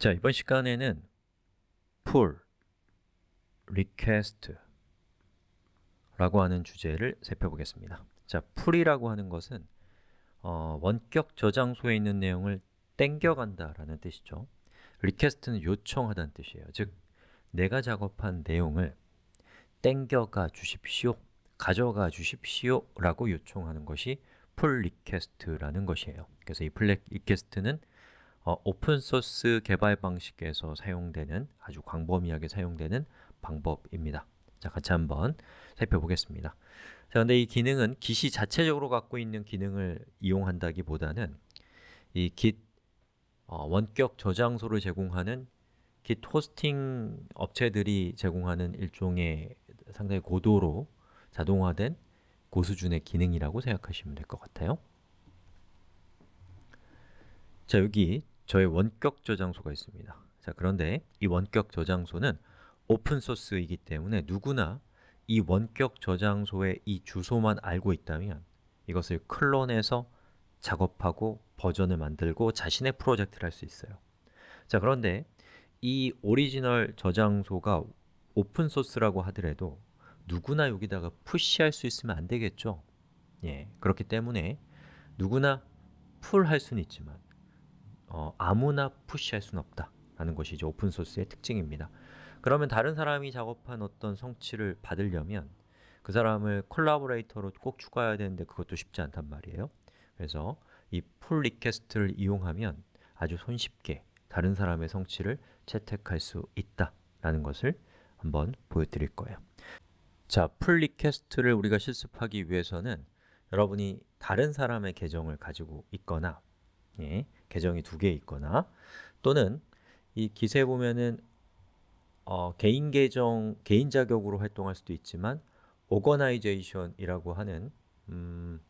자, 이번 시간에는 pull, request 라고 하는 주제를 살펴보겠습니다. 자, pull이라고 하는 것은 어, 원격 저장소에 있는 내용을 땡겨간다 라는 뜻이죠. request는 요청하다는 뜻이에요. 즉, 내가 작업한 내용을 땡겨가 주십시오, 가져가 주십시오 라고 요청하는 것이 pull request라는 것이에요. 그래서 이 pull request는 어, 오픈소스 개발 방식에서 사용되는 아주 광범위하게 사용되는 방법입니다. 자, 같이 한번 살펴보겠습니다. 자, 근데 이 기능은 git이 자체적으로 갖고 있는 기능을 이용한다기보다는 이 git 어, 원격 저장소를 제공하는 git 호스팅 업체들이 제공하는 일종의 상당히 고도로 자동화된 고수준의 기능이라고 생각하시면 될 것 같아요. 자, 여기 저의 원격 저장소가 있습니다. 자, 그런데 이 원격 저장소는 오픈소스이기 때문에 누구나 이 원격 저장소의 이 주소만 알고 있다면 이것을 클론해서 작업하고 버전을 만들고 자신의 프로젝트를 할 수 있어요. 자, 그런데 이 오리지널 저장소가 오픈소스라고 하더라도 누구나 여기다가 푸시할 수 있으면 안 되겠죠? 예, 그렇기 때문에 누구나 풀 할 수는 있지만 어, 아무나 푸시할 수는 없다라는 것이 이제 오픈 소스의 특징입니다. 그러면 다른 사람이 작업한 어떤 성취를 받으려면 그 사람을 콜라보레이터로 꼭 추가해야 되는데 그것도 쉽지 않단 말이에요. 그래서 이 풀 리퀘스트를 이용하면 아주 손쉽게 다른 사람의 성취를 채택할 수 있다라는 것을 한번 보여드릴 거예요. 자, 풀 리퀘스트를 우리가 실습하기 위해서는 여러분이 다른 사람의 계정을 가지고 있거나 예, 계정이 두 개 있거나 또는 이 기세 보면은 어, 개인 계정, 개인 자격으로 활동할 수도 있지만 오거나이제이션이라고 하는 음,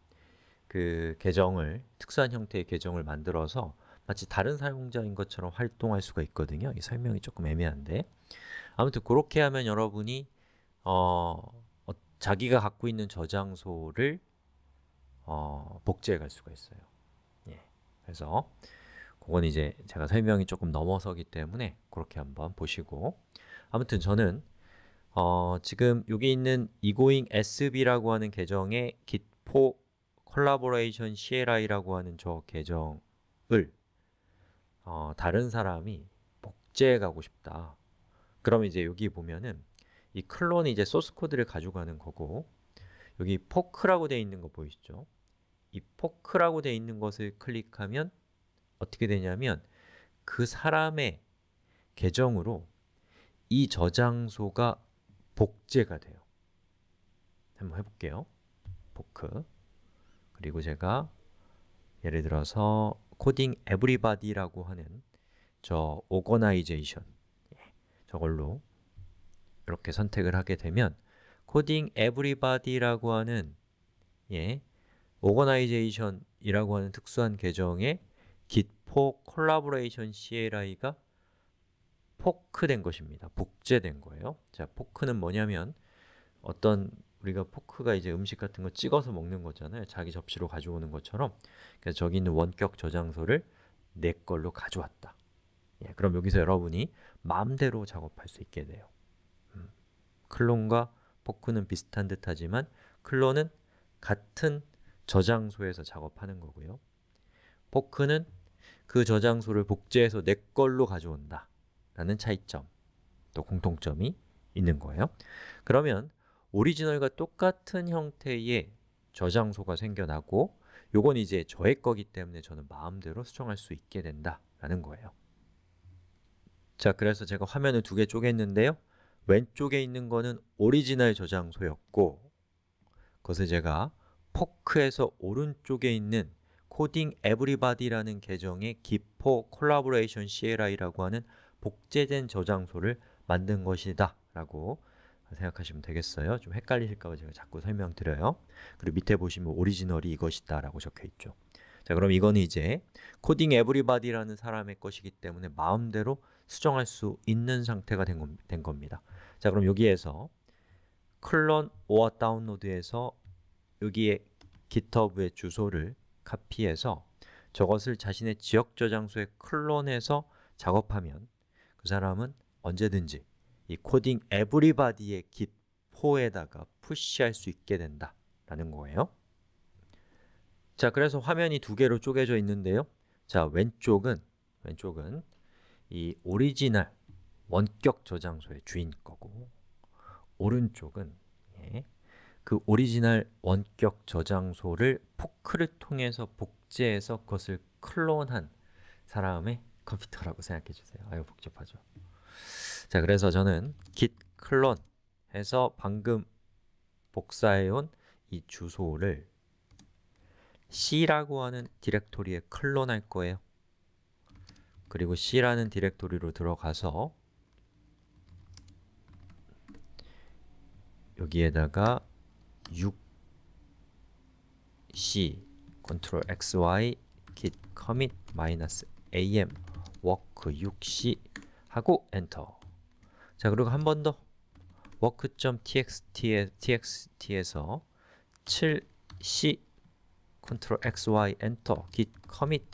그 계정을 특수한 형태의 계정을 만들어서 마치 다른 사용자인 것처럼 활동할 수가 있거든요. 이 설명이 조금 애매한데 아무튼 그렇게 하면 여러분이 어, 어, 자기가 갖고 있는 저장소를 어, 복제해 갈 수가 있어요. 그래서 그건 이제 제가 설명이 조금 넘어서기 때문에 그렇게 한번 보시고 아무튼 저는 어, 지금 여기 있는 이고잉 sb라고 하는 계정의 gitpo o l l a b r a t i o n CLI라고 하는 저 계정을 어, 다른 사람이 복제해 가고 싶다. 그럼 이제 여기 보면은 이 클론이 이제 소스 코드를 가져가는 거고 여기 포크라고 되어 있는 거 보이시죠? 이 포크라고 되어 있는 것을 클릭하면 어떻게 되냐면 그 사람의 계정으로 이 저장소가 복제가 돼요. 한번 해볼게요. 포크 그리고 제가 예를 들어서 코딩 에브리바디라고 하는 저 오거나이제이션 예, 저걸로 이렇게 선택을 하게 되면 코딩 에브리바디라고 하는 예, 오거나이제이션이라고 하는 특수한 계정에 gitpo 콜라보레이션 CLI가 포크된 것입니다. 복제된 거예요. 자, 포크는 뭐냐면 어떤 우리가 포크가 이제 음식 같은 거 찍어서 먹는 거잖아요. 자기 접시로 가져오는 것처럼. 그래서 저기 있는 원격 저장소를 내 걸로 가져왔다. 예, 그럼 여기서 여러분이 마음대로 작업할 수 있게 돼요. 음. 클론과 포크는 비슷한 듯하지만 클론은 같은 저장소에서 작업하는 거고요. 포크는 그 저장소를 복제해서 내 걸로 가져온다 라는 차이점, 또 공통점이 있는 거예요. 그러면 오리지널과 똑같은 형태의 저장소가 생겨나고 요건 이제 저의 거기 때문에 저는 마음대로 수정할 수 있게 된다라는 거예요. 자, 그래서 제가 화면을 두 개 쪼갰는데요. 왼쪽에 있는 거는 오리지널 저장소였고 그것을 제가 포크에서 오른쪽에 있는 코딩 에브리바디라는 계정의 기포 콜라보레이션 CLI라고 하는 복제된 저장소를 만든 것이다 라고 생각하시면 되겠어요 좀 헷갈리실까봐 제가 자꾸 설명드려요 그리고 밑에 보시면 오리지널이 이것이다 라고 적혀있죠 자 그럼 이건 이제 코딩 에브리바디라는 사람의 것이기 때문에 마음대로 수정할 수 있는 상태가 된, 겁, 된 겁니다 자 그럼 여기에서 클론 오어 다운로드에서 여기에 GitHub의 주소를 카피해서 저것을 자신의 지역 저장소에 클론해서 작업하면 그 사람은 언제든지 이 코딩 에브리바디의 git 4에다가 푸시할 수 있게 된다라는 거예요. 자, 그래서 화면이 두 개로 쪼개져 있는데요. 자, 왼쪽은 왼쪽은 이 오리지널 원격 저장소의 주인 거고 오른쪽은 예, 그 오리지널 원격 저장소를 포크를 통해서 복제해서 그것을 클론한 사람의 컴퓨터라고 생각해 주세요. 아유 복잡하죠. 자, 그래서 저는 git 클론 해서 방금 복사해 온이 주소를 c라고 하는 디렉토리에 클론할 거예요. 그리고 c라는 디렉토리로 들어가서 여기에다가 6C Ctrl XY git commit 마이너스 am 워크 6c 하고 엔터 자 그리고 한 번 더 work.txt에, 서 7c 컨트롤 xy 엔터 git commit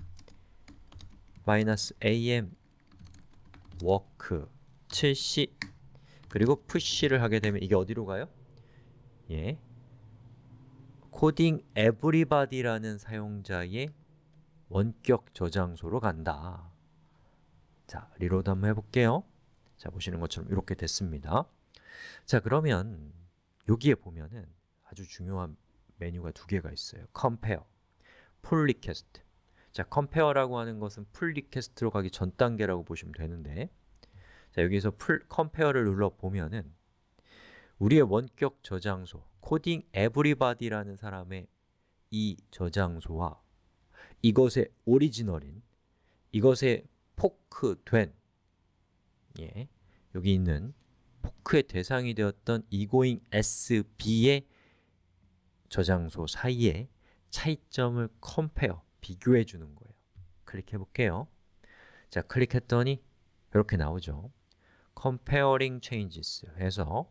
마이너스 am work 7c 그리고 push를 하게 되면 이게 어디로 가요? 예, 코딩 에브리바디라는 사용자의 원격 저장소로 간다 자, 리로드 한번 해볼게요 자, 보시는 것처럼 이렇게 됐습니다 자, 그러면 여기에 보면은 아주 중요한 메뉴가 두 개가 있어요 컴페어, 풀리퀘스트 자, 컴페어라고 하는 것은 풀리퀘스트로 가기 전 단계라고 보시면 되는데 자, 여기서 풀, 컴페어를 눌러보면은 우리의 원격 저장소, 코딩 에브리바디라는 사람의 이 저장소와 이것의 오리지널인, 이것의 포크된 예, 여기 있는 포크의 대상이 되었던 이고잉 SB의 저장소 사이에 차이점을 컴페어, 비교해 주는 거예요 클릭해 볼게요 자, 클릭했더니 이렇게 나오죠 Comparing Changes 해서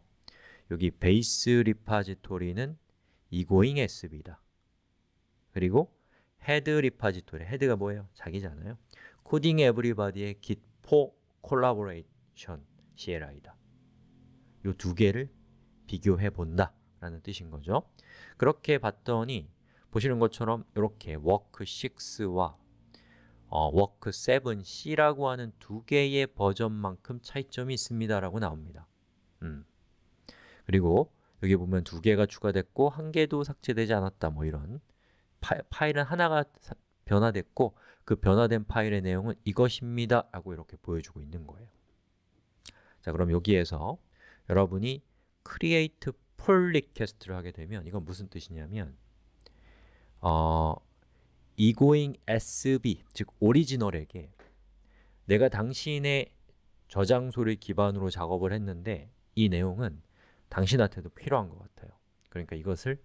여기 베이스 리파지토리는 이고잉 sb다. 그리고 헤드 리파지토리, 헤드가 뭐예요? 자기잖아요. 코딩 에브리바디의 기포 콜라보레이션 CLI다. 이 두 개를 비교해 본다 라는 뜻인 거죠. 그렇게 봤더니 보시는 것처럼 이렇게 워크6와 어, 워크7C라고 하는 두 개의 버전만큼 차이점이 있습니다 라고 나옵니다 그리고 여기 보면 두 개가 추가됐고 한 개도 삭제되지 않았다 뭐 이런 파, 일은 하나가 사, 변화됐고 그 변화된 파일의 내용은 이것입니다 라고 이렇게 보여주고 있는 거예요 자 그럼 여기에서 여러분이 create 폴리캐스트를 하게 되면 이건 무슨 뜻이냐면 어, egoing sb, 즉 오리지널에게 내가 당신의 저장소를 기반으로 작업을 했는데 이 내용은 당신한테도 필요한 것 같아요. 그러니까 이것을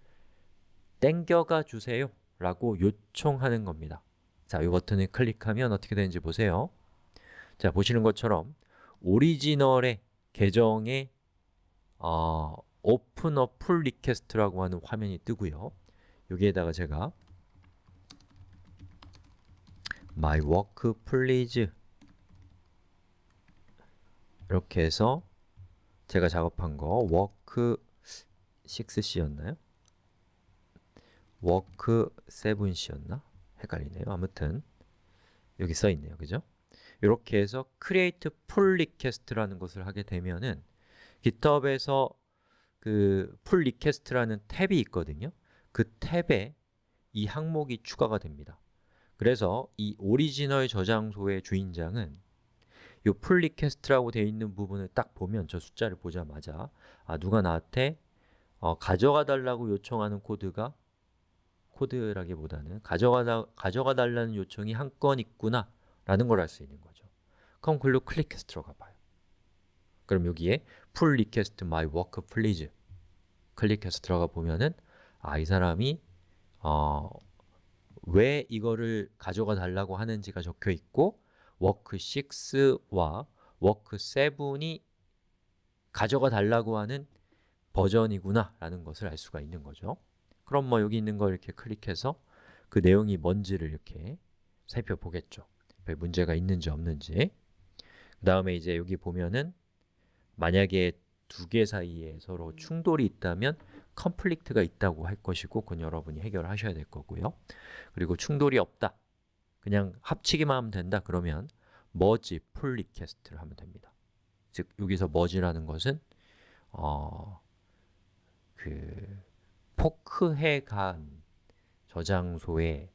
땡겨가 주세요 라고 요청하는 겁니다. 자, 이 버튼을 클릭하면 어떻게 되는지 보세요. 자, 보시는 것처럼 오리지널의 계정의 어, 오 r e q u e s t 라고 하는 화면이 뜨고요. 여기에다가 제가 my work please 이렇게 해서 제가 작업한 거 워크 6C였나요? 워크 7C였나? 헷갈리네요. 아무튼 여기 써 있네요. 그죠? 이렇게 해서 create pull request라는 것을 하게 되면은 GitHub에서 그 pull request라는 탭이 있거든요. 그 탭에 이 항목이 추가가 됩니다. 그래서 이 오리지널 저장소의 주인장은 이 풀리퀘스트라고 되어 있는 부분을 딱 보면 저 숫자를 보자마자 아 누가 나한테 어, 가져가 달라고 요청하는 코드가 코드라기보다는 가져가 가져가 달라는 요청이 한 건 있구나 라는 걸 알 수 있는 거죠. 그럼 글로 클릭해서 들어가 봐요. 그럼 여기에 풀 리퀘스트 마이 워크 플리즈 y work p l 클릭해서 들어가 보면은 아, 이 사람이 어, 왜 이거를 가져가 달라고 하는지가 적혀 있고 워크 6와 워크 7이 가져가 달라고 하는 버전이구나 라는 것을 알 수가 있는 거죠 그럼 뭐 여기 있는 걸 이렇게 클릭해서 그 내용이 뭔지를 이렇게 살펴보겠죠 문제가 있는지 없는지 그 다음에 이제 여기 보면은 만약에 두 개 사이에 서로 충돌이 있다면 컴플릭트가 있다고 할 것이고 그건 여러분이 해결하셔야 될 거고요 그리고 충돌이 없다 그냥 합치기만 하면 된다 그러면 머지 풀 리퀘스트를 하면 됩니다. 즉 여기서 머지라는 것은 어, 그 포크해 간 저장소에서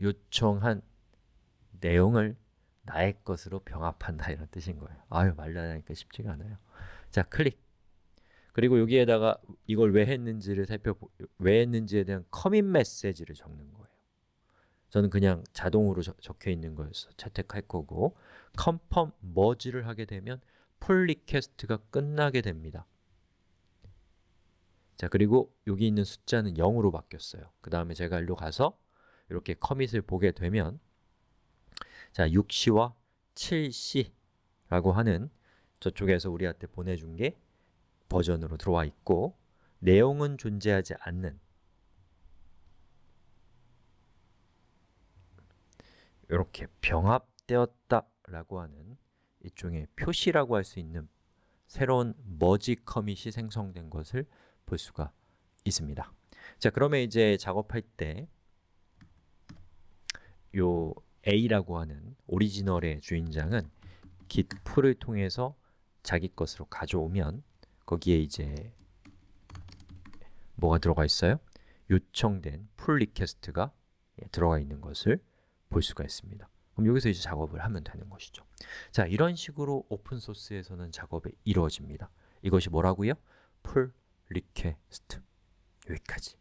요청한 내용을 나의 것으로 병합한다 이런 뜻인 거예요. 아유 말라니까 쉽지가 않아요. 자 클릭. 그리고 여기에다가 이걸 왜 했는지를 살펴 왜 했는지에 대한 커밋 메시지를 적는 거. 저는 그냥 자동으로 저, 적혀 있는 거였어 채택할 거고 컨펌 머지를 하게 되면 풀 리퀘스트가 끝나게 됩니다 자 그리고 여기 있는 숫자는 0으로 바뀌었어요 그 다음에 제가 일로 가서 이렇게 커밋을 보게 되면 자6시와7시라고 하는 저쪽에서 우리한테 보내준 게 버전으로 들어와 있고 내용은 존재하지 않는 이렇게 병합되었다라고 하는 일종의 표시라고 할 수 있는 새로운 머지 커밋이 생성된 것을 볼 수가 있습니다. 자, 그러면 이제 작업할 때요 A라고 하는 오리지널의 주인장은 git 풀을 통해서 자기 것으로 가져오면 거기에 이제 뭐가 들어가 있어요? 요청된 풀 리퀘스트가 예, 들어가 있는 것을 볼 수가 있습니다. 그럼 여기서 이제 작업을 하면 되는 것이죠. 자, 이런 식으로 오픈소스에서는 작업이 이루어집니다. 이것이 뭐라고요? 풀 리퀘스트 여기까지